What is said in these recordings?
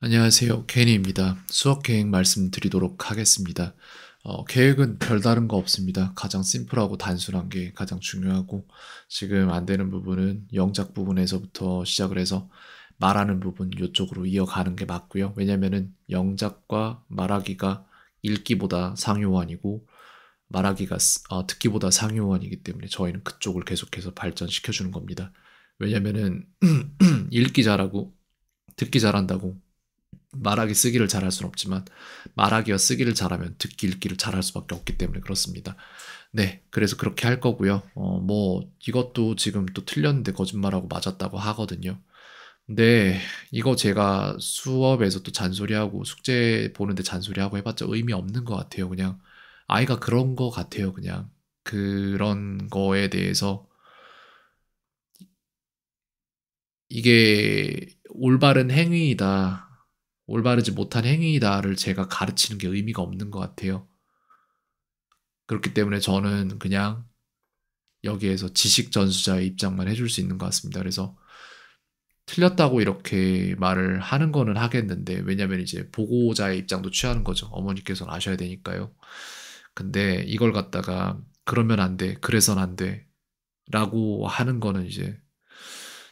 안녕하세요. 케니입니다. 수업 계획 말씀드리도록 하겠습니다. 어, 계획은 별다른 거 없습니다. 가장 심플하고 단순한 게 가장 중요하고 지금 안 되는 부분은 영작 부분에서부터 시작을 해서 말하는 부분 이쪽으로 이어가는 게 맞고요. 왜냐면은 영작과 말하기가 읽기보다 상요원이고 말하기가 어, 듣기보다 상요원이기 때문에 저희는 그쪽을 계속해서 발전시켜 주는 겁니다. 왜냐면은 읽기 잘하고 듣기 잘한다고 말하기 쓰기를 잘할 수는 없지만 말하기와 쓰기를 잘하면 듣기 읽기를 잘할 수밖에 없기 때문에 그렇습니다. 네, 그래서 그렇게 할 거고요. 어, 뭐 이것도 지금 또 틀렸는데 거짓말하고 맞았다고 하거든요. 네, 이거 제가 수업에서 또 잔소리하고 숙제 보는데 잔소리하고 해봤자 의미 없는 것 같아요. 그냥 아이가 그런 것 같아요. 그냥 그런 거에 대해서 이게 올바른 행위이다. 올바르지 못한 행위다를 제가 가르치는 게 의미가 없는 것 같아요. 그렇기 때문에 저는 그냥 여기에서 지식 전수자의 입장만 해줄 수 있는 것 같습니다. 그래서 틀렸다고 이렇게 말을 하는 거는 하겠는데, 왜냐면 이제 보고자의 입장도 취하는 거죠. 어머니께서는 아셔야 되니까요. 근데 이걸 갖다가 그러면 안 돼. 그래선 안 돼. 라고 하는 거는 이제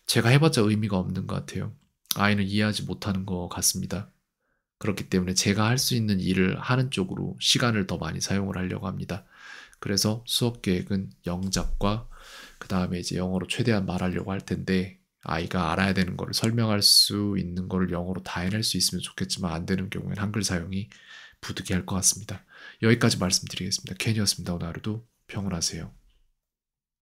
제가 해봤자 의미가 없는 것 같아요. 아이는 이해하지 못하는 것 같습니다. 그렇기 때문에 제가 할 수 있는 일을 하는 쪽으로 시간을 더 많이 사용을 하려고 합니다. 그래서 수업 계획은 영작과 그 다음에 이제 영어로 최대한 말하려고 할 텐데 아이가 알아야 되는 거를 설명할 수 있는 거를 영어로 다 해낼 수 있으면 좋겠지만 안 되는 경우에는 한글 사용이 부득이할 것 같습니다. 여기까지 말씀드리겠습니다. 켄이었습니다. 오늘 하루도 평온하세요.